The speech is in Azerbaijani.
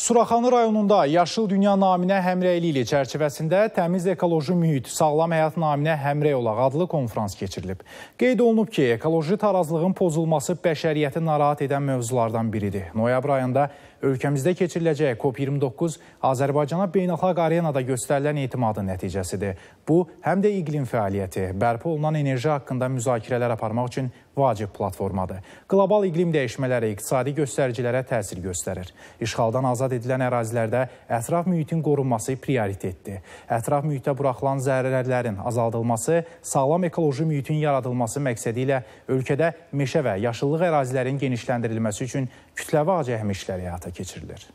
Suraxanı rayonunda Yaşıl Dünya naminə həmrəyliyi çərçivəsində Təmiz Ekoloji Mühit, Sağlam Həyat naminə həmrəy olaq adlı konfrans keçirilib. Qeyd olunub ki, ekoloji tarazlığın pozulması bəşəriyyəti narahat edən mövzulardan biridir. Noyabr ayında ölkəmizdə keçiriləcək COP29 Azərbaycana beynəlxalq arenada göstərilən etimadın nəticəsidir. Bu, həm də iqlim fəaliyyəti, bərpa olunan enerji haqqında müzakirələr aparmaq üçün vacib platformadır. Qlobal iqlim dəyişmələri iqtisadi göstəricilərə təsir göstərir. İşğaldan azad edilən ərazilərdə ətraf mühitin qorunması prioritetdir. Ətraf mühitə buraxılan zərərlərin azaldılması, sağlam ekoloji mühitin yaradılması məqsədi ilə ölkədə meşə və yaşıllıq ərazilərinin genişləndirilməsi üçün kütləvi acə həmişləri həyata keçirilir.